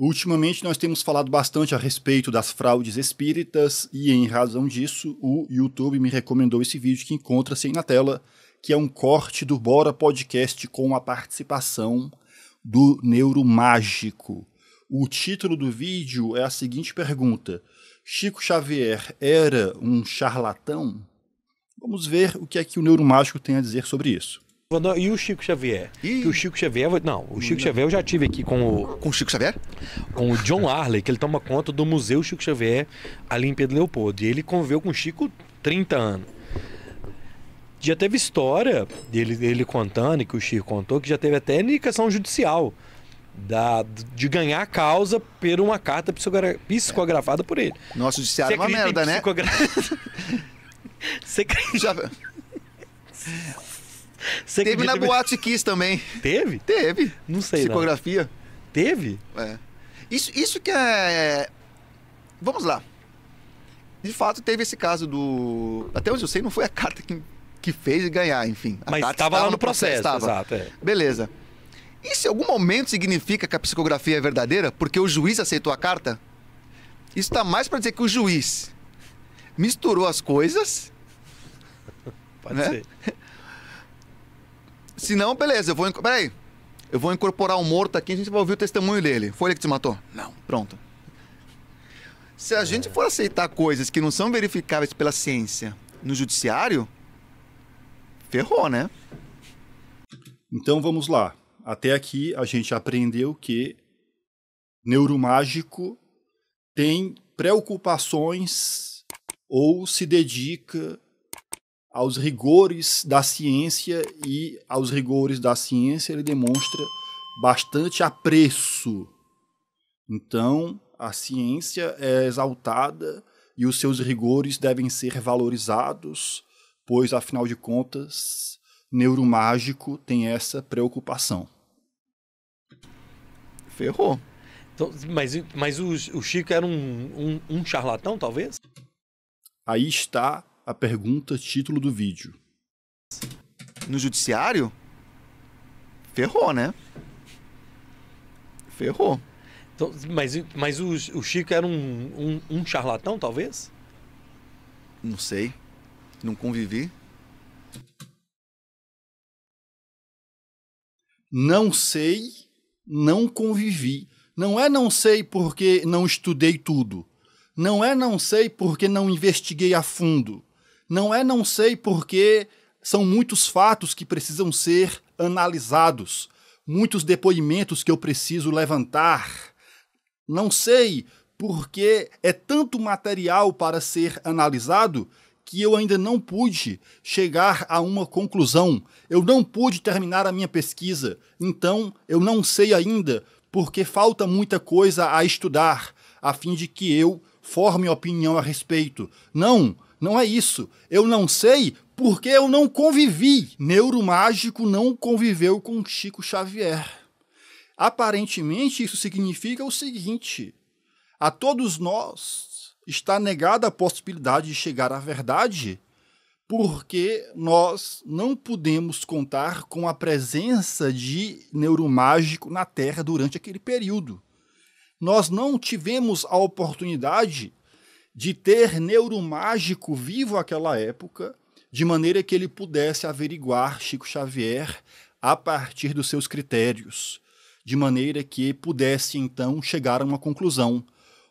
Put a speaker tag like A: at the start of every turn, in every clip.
A: Ultimamente nós temos falado bastante a respeito das fraudes espíritas e em razão disso o YouTube me recomendou esse vídeo que encontra-se aí na tela, que é um corte do Bora Podcast com a participação do Neuromágico. O título do vídeo é a seguinte pergunta: Chico Xavier era um charlatão? Vamos ver o que é que o Neuromágico tem a dizer sobre isso. E o Chico Xavier? Que o Chico Xavier. Não, o Chico não. Xavier eu já tive aqui com o. Com o Chico Xavier?
B: Com o John Arley, que ele toma conta do Museu Chico Xavier ali em Pedro Leopoldo. E ele conviveu com o Chico 30 anos. Já teve história dele ele contando, que o Chico contou, que já teve até indicação judicial da, de ganhar a causa por uma carta psicografada por ele. o judiciário é uma merda, né? Psicogra... Você... Já... Você Teve
C: na Boate Kiss também. Teve? Teve. Não sei. Psicografia. Não. Teve? É. Isso, isso que é, é. Vamos lá. De fato, teve esse caso do. Até onde eu sei, não foi a carta que, que fez ganhar, enfim. A Mas estava lá no, no processo. processo exato, é. Beleza. Isso em algum momento significa que a psicografia é verdadeira porque o juiz aceitou a carta? Isso está mais para dizer que o juiz misturou as coisas.
A: Pode né?
C: ser se não, beleza, eu vou. Peraí. Eu vou incorporar um morto aqui, a gente vai ouvir o testemunho dele. Foi ele que te matou? Não. Pronto. Se a gente for aceitar coisas que não são verificáveis
A: pela ciência no judiciário, ferrou, né? Então vamos lá. Até aqui a gente aprendeu que neuromágico tem preocupações ou se dedica aos rigores da ciência e aos rigores da ciência ele demonstra bastante apreço. Então, a ciência é exaltada e os seus rigores devem ser valorizados, pois afinal de contas, neuromágico tem essa preocupação. Ferrou. Então,
B: mas mas o, o Chico era um, um, um charlatão, talvez?
A: Aí está a pergunta título do vídeo. No judiciário? Ferrou, né? Ferrou. Então,
B: mas mas o, o Chico era um, um, um charlatão, talvez?
A: Não sei. Não convivi. Não sei, não convivi. Não é não sei porque não estudei tudo. Não é não sei porque não investiguei a fundo. Não é não sei porque são muitos fatos que precisam ser analisados, muitos depoimentos que eu preciso levantar. Não sei porque é tanto material para ser analisado que eu ainda não pude chegar a uma conclusão. Eu não pude terminar a minha pesquisa. Então, eu não sei ainda porque falta muita coisa a estudar a fim de que eu forme opinião a respeito. Não, não é isso. Eu não sei porque eu não convivi. Neuromágico não conviveu com Chico Xavier. Aparentemente, isso significa o seguinte: a todos nós está negada a possibilidade de chegar à verdade porque nós não podemos contar com a presença de neuromágico na Terra durante aquele período. Nós não tivemos a oportunidade de ter neuromágico vivo àquela época, de maneira que ele pudesse averiguar Chico Xavier a partir dos seus critérios, de maneira que pudesse então chegar a uma conclusão.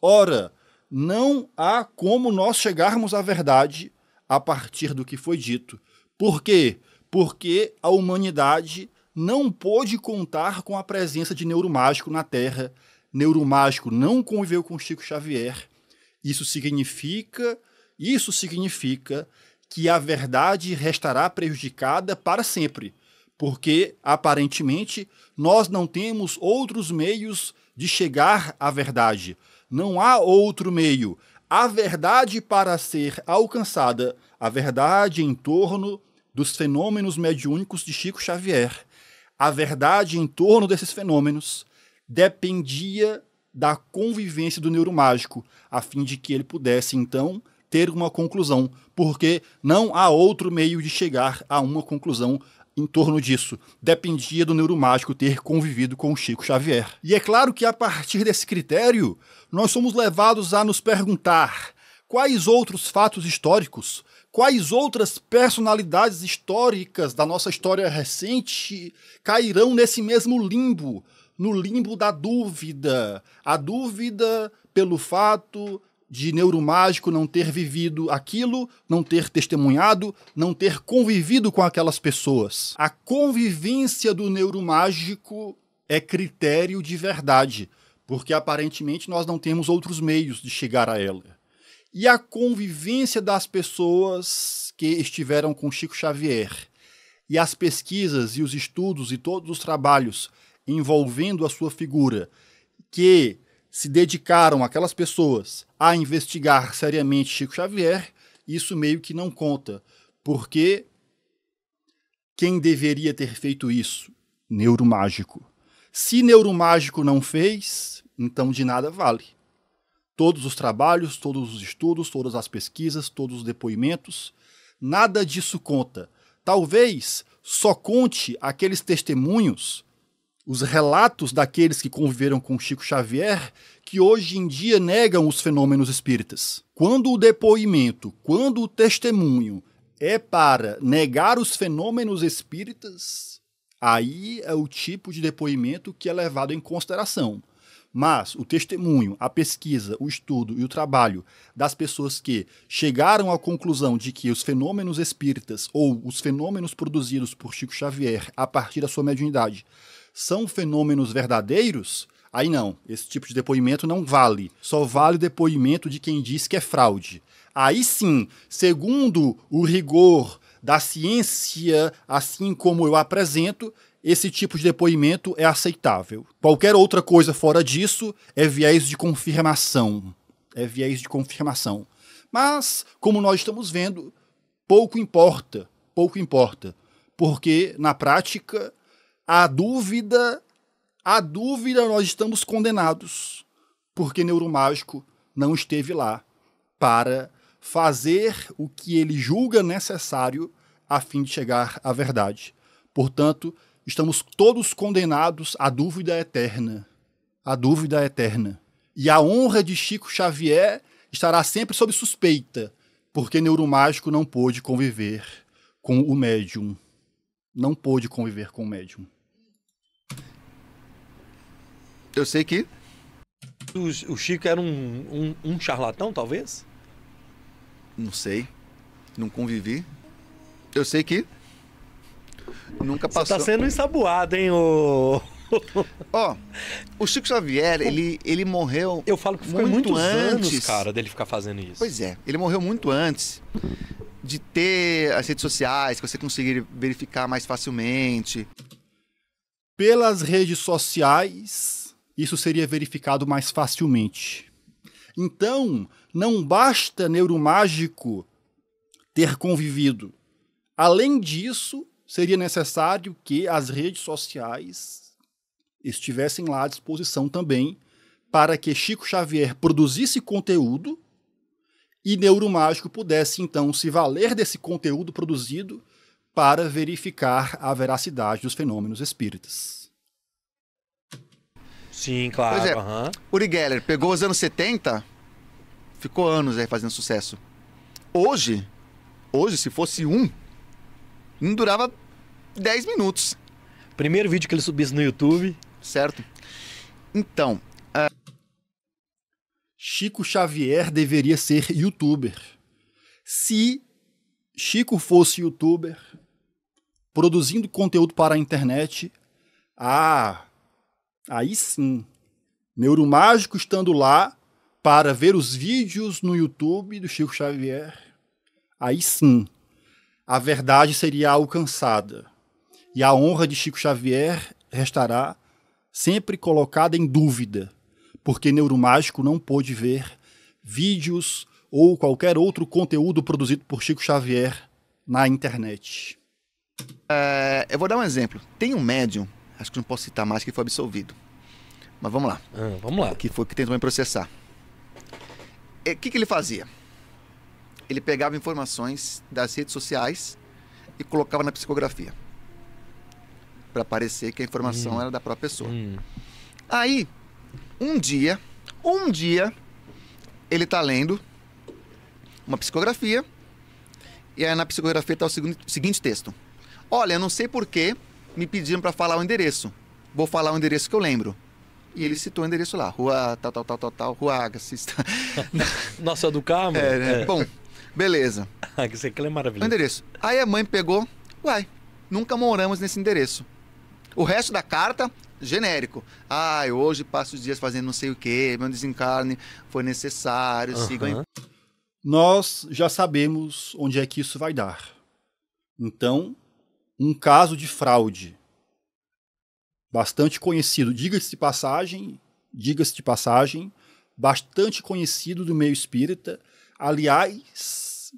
A: Ora, não há como nós chegarmos à verdade a partir do que foi dito. Por quê? Porque a humanidade não pôde contar com a presença de neuromágico na Terra. Neuromágico não conviveu com Chico Xavier isso significa, isso significa que a verdade restará prejudicada para sempre, porque aparentemente nós não temos outros meios de chegar à verdade. Não há outro meio. A verdade para ser alcançada, a verdade em torno dos fenômenos mediúnicos de Chico Xavier, a verdade em torno desses fenômenos dependia da convivência do neuromágico, a fim de que ele pudesse, então, ter uma conclusão, porque não há outro meio de chegar a uma conclusão em torno disso. Dependia do neuromágico ter convivido com Chico Xavier. E é claro que a partir desse critério, nós somos levados a nos perguntar quais outros fatos históricos, quais outras personalidades históricas da nossa história recente cairão nesse mesmo limbo no limbo da dúvida. A dúvida pelo fato de neuromágico não ter vivido aquilo, não ter testemunhado, não ter convivido com aquelas pessoas. A convivência do neuromágico é critério de verdade, porque aparentemente nós não temos outros meios de chegar a ela. E a convivência das pessoas que estiveram com Chico Xavier. E as pesquisas e os estudos e todos os trabalhos envolvendo a sua figura, que se dedicaram aquelas pessoas a investigar seriamente Chico Xavier, isso meio que não conta, porque quem deveria ter feito isso? Neuromágico. Se Neuromágico não fez, então de nada vale. Todos os trabalhos, todos os estudos, todas as pesquisas, todos os depoimentos, nada disso conta. Talvez só conte aqueles testemunhos os relatos daqueles que conviveram com Chico Xavier que hoje em dia negam os fenômenos espíritas. Quando o depoimento, quando o testemunho é para negar os fenômenos espíritas, aí é o tipo de depoimento que é levado em consideração. Mas o testemunho, a pesquisa, o estudo e o trabalho das pessoas que chegaram à conclusão de que os fenômenos espíritas ou os fenômenos produzidos por Chico Xavier a partir da sua mediunidade são fenômenos verdadeiros, aí não, esse tipo de depoimento não vale. Só vale o depoimento de quem diz que é fraude. Aí sim, segundo o rigor da ciência, assim como eu apresento, esse tipo de depoimento é aceitável. Qualquer outra coisa fora disso é viés de confirmação. É viés de confirmação. Mas, como nós estamos vendo, pouco importa, pouco importa, porque na prática a dúvida, a dúvida nós estamos condenados, porque Neuromágico não esteve lá para fazer o que ele julga necessário a fim de chegar à verdade. Portanto, estamos todos condenados à dúvida eterna. à dúvida eterna. E a honra de Chico Xavier estará sempre sob suspeita, porque Neuromágico não pôde conviver com o médium. Não pôde conviver com o médium. Eu sei que. O, o Chico era um, um, um charlatão, talvez? Não sei.
C: Não convivi. Eu sei que. Nunca passou. Você tá sendo ensaboado, hein, ô. Ó, oh, o Chico Xavier, ele, ele
B: morreu. Eu falo que foi muito antes, anos, cara, dele ficar fazendo isso. Pois é,
C: ele morreu muito antes de ter as redes sociais, que você conseguir verificar mais facilmente.
A: Pelas redes sociais, isso seria verificado mais facilmente. Então, não basta neuromágico ter convivido. Além disso, seria necessário que as redes sociais estivessem lá à disposição também para que Chico Xavier produzisse conteúdo e Neuromágico pudesse então se valer desse conteúdo produzido para verificar a veracidade dos fenômenos espíritas.
B: Sim, claro. uhum.
A: Uri
C: Geller pegou os anos 70, ficou anos aí fazendo sucesso. Hoje, hoje, se fosse um, não durava 10 minutos.
A: Primeiro vídeo que ele subisse no YouTube. Certo. Então. Ah, Chico Xavier deveria ser youtuber. Se Chico fosse youtuber, produzindo conteúdo para a internet, ah, Aí sim, Neuromágico estando lá para ver os vídeos no YouTube do Chico Xavier. Aí sim, a verdade seria alcançada e a honra de Chico Xavier restará sempre colocada em dúvida, porque Neuromágico não pôde ver vídeos ou qualquer outro conteúdo produzido por Chico Xavier na internet. É, eu vou dar um exemplo.
C: Tem um médium acho que não posso citar mais que foi absolvido. Mas vamos lá. Ah, vamos lá. Que foi que tentou me processar. O é, que, que ele fazia? Ele pegava informações das redes sociais e colocava na psicografia. Para parecer que a informação hum. era da própria pessoa. Hum. Aí, um dia, um dia, ele tá lendo uma psicografia. E aí na psicografia está o seguinte, seguinte texto. Olha, eu não sei porquê, me pediram para falar o endereço. Vou falar o endereço que eu lembro. E ele citou o endereço lá, rua tal, tal, tal, tal, tal, rua Agassiz.
B: Nossa, é do Carmo? É, né? É. Bom, beleza.
C: Ah, isso aqui é maravilhoso. O endereço. Aí a mãe pegou, uai, nunca moramos nesse endereço. O resto da carta, genérico. Ah, hoje passo os dias fazendo não sei o que, meu desencarne foi necessário, uhum. sigam.
A: Nós já sabemos onde é que isso vai dar. Então, um caso de fraude bastante conhecido, diga-se de passagem, diga-se de passagem, bastante conhecido do meio espírita, aliás,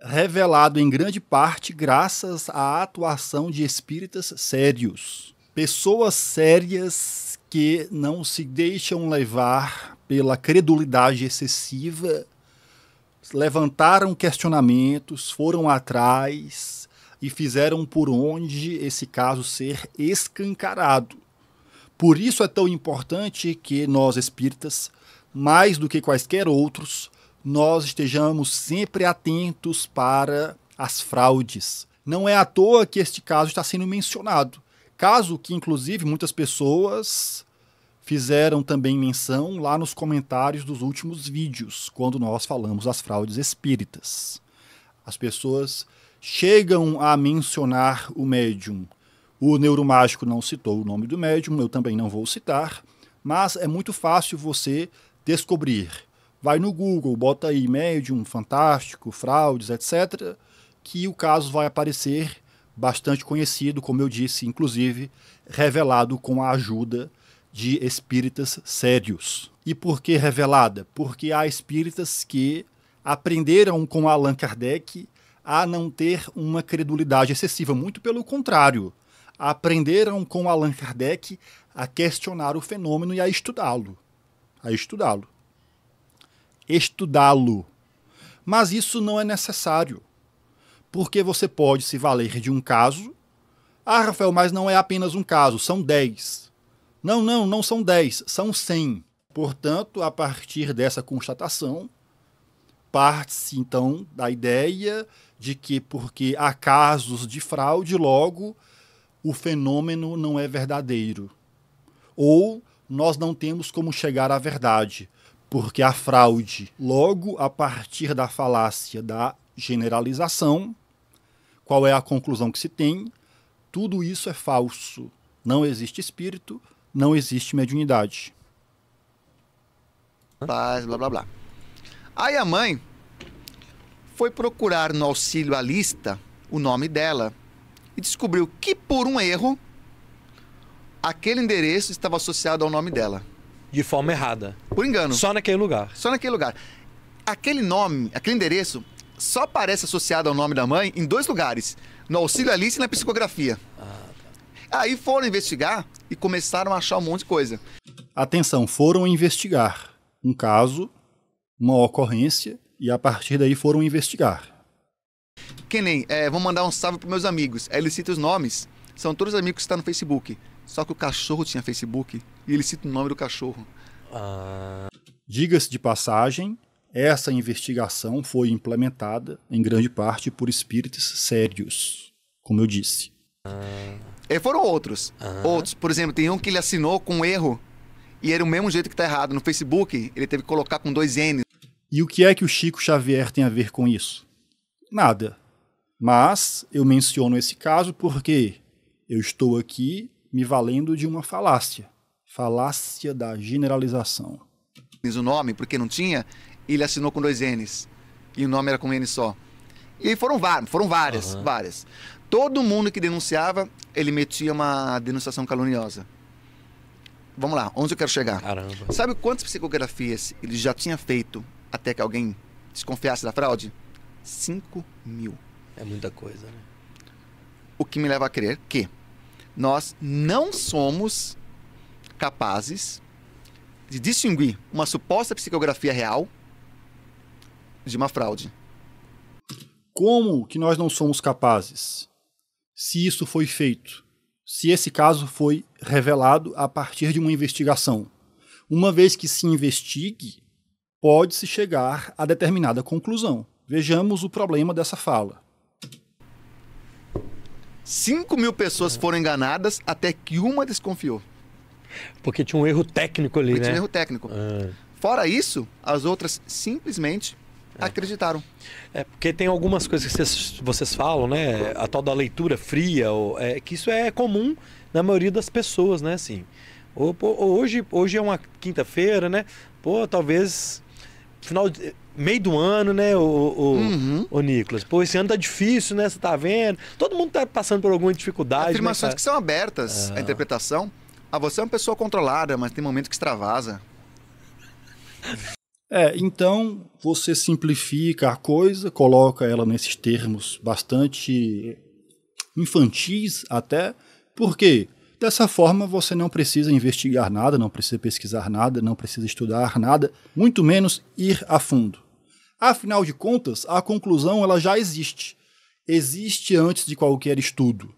A: revelado em grande parte graças à atuação de espíritas sérios, pessoas sérias que não se deixam levar pela credulidade excessiva, levantaram questionamentos, foram atrás, e fizeram por onde esse caso ser escancarado. Por isso é tão importante que nós espíritas, mais do que quaisquer outros, nós estejamos sempre atentos para as fraudes. Não é à toa que este caso está sendo mencionado. Caso que, inclusive, muitas pessoas fizeram também menção lá nos comentários dos últimos vídeos, quando nós falamos das fraudes espíritas. As pessoas chegam a mencionar o médium. O neuromágico não citou o nome do médium, eu também não vou citar, mas é muito fácil você descobrir. Vai no Google, bota aí médium, fantástico, fraudes, etc., que o caso vai aparecer bastante conhecido, como eu disse, inclusive revelado com a ajuda de espíritas sérios. E por que revelada? Porque há espíritas que aprenderam com Allan Kardec a não ter uma credulidade excessiva, muito pelo contrário. Aprenderam com Allan Kardec a questionar o fenômeno e a estudá-lo. A estudá-lo. Estudá-lo. Mas isso não é necessário. Porque você pode se valer de um caso. Ah, Rafael, mas não é apenas um caso, são dez. Não, não, não são dez, são cem. Portanto, a partir dessa constatação, parte-se então da ideia de que porque há casos de fraude, logo o fenômeno não é verdadeiro. Ou nós não temos como chegar à verdade, porque a fraude, logo a partir da falácia da generalização, qual é a conclusão que se tem? Tudo isso é falso. Não existe espírito, não existe mediunidade. Paz, blá blá blá. Aí a mãe foi procurar
C: no auxílio à lista o nome dela e descobriu que, por um erro, aquele endereço estava associado ao nome dela. De forma errada. Por engano. Só naquele lugar. Só naquele lugar. Aquele nome, aquele endereço, só aparece associado ao nome da mãe em dois lugares: no auxílio à lista e na psicografia. Ah,
A: tá. Aí foram investigar e começaram a achar um monte de coisa. Atenção, foram investigar um caso uma ocorrência e a partir daí foram investigar.
C: Kenen, nem, é, vou mandar um salve para meus amigos. É, ele cita os nomes, são todos amigos que
A: estão no Facebook. Só que o cachorro tinha Facebook e ele cita o nome do cachorro. Ah. Diga-se de passagem, essa investigação foi implementada em grande parte por espíritos sérios, como eu disse. Ah. E é, foram outros. Ah. Outros,
C: por exemplo, tem um que ele assinou com um erro e era o mesmo jeito que está errado. No
A: Facebook, ele teve que colocar com dois N e o que é que o Chico Xavier tem a ver com isso? Nada. Mas eu menciono esse caso porque eu estou aqui me valendo de uma falácia. Falácia da generalização.
C: O nome, porque não tinha, ele assinou com dois N's. E o nome era com um N só. E foram várias, foram várias, uhum. várias. Todo mundo que denunciava, ele metia uma denunciação caluniosa. Vamos lá, onde eu quero chegar? Caramba. Sabe quantas psicografias ele já tinha feito até que alguém desconfiasse da fraude? 5
B: mil. É muita coisa, né?
C: O que me leva a crer que nós não somos capazes de distinguir uma suposta psicografia real de uma fraude.
A: Como que nós não somos capazes? Se isso foi feito, se esse caso foi revelado a partir de uma investigação. Uma vez que se investigue, pode-se chegar a determinada conclusão. Vejamos o problema dessa fala. 5 mil pessoas foram enganadas
C: até que uma desconfiou.
B: Porque tinha um erro técnico ali, Porque né? Tinha um erro técnico. Ah. Fora isso, as outras simplesmente é. acreditaram. É porque tem algumas coisas que vocês, vocês falam, né? A tal da leitura fria, ou, é, que isso é comum na maioria das pessoas, né? Assim, ou, ou, hoje, hoje é uma quinta-feira, né? Pô, talvez final de, meio do ano, né, o, o, uhum. o, Nicolas? Pô, esse ano tá difícil, né? Você tá vendo? Todo mundo tá passando por alguma dificuldade. Né, Afirmações né, que são
C: abertas ah. à interpretação. Ah, você é uma pessoa controlada, mas tem momentos que extravasa.
A: É, então você simplifica a coisa, coloca ela nesses termos bastante infantis até. Por quê? Dessa forma, você não precisa investigar nada, não precisa pesquisar nada, não precisa estudar nada, muito menos ir a fundo. Afinal de contas, a conclusão ela já existe. Existe antes de qualquer estudo.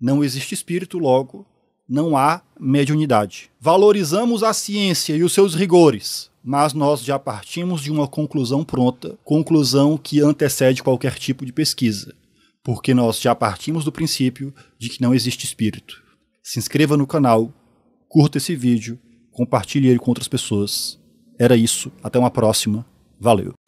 A: Não existe espírito, logo, não há mediunidade. Valorizamos a ciência e os seus rigores, mas nós já partimos de uma conclusão pronta, conclusão que antecede qualquer tipo de pesquisa, porque nós já partimos do princípio de que não existe espírito se inscreva no canal, curta esse vídeo, compartilhe ele com outras pessoas. Era isso, até uma próxima, valeu!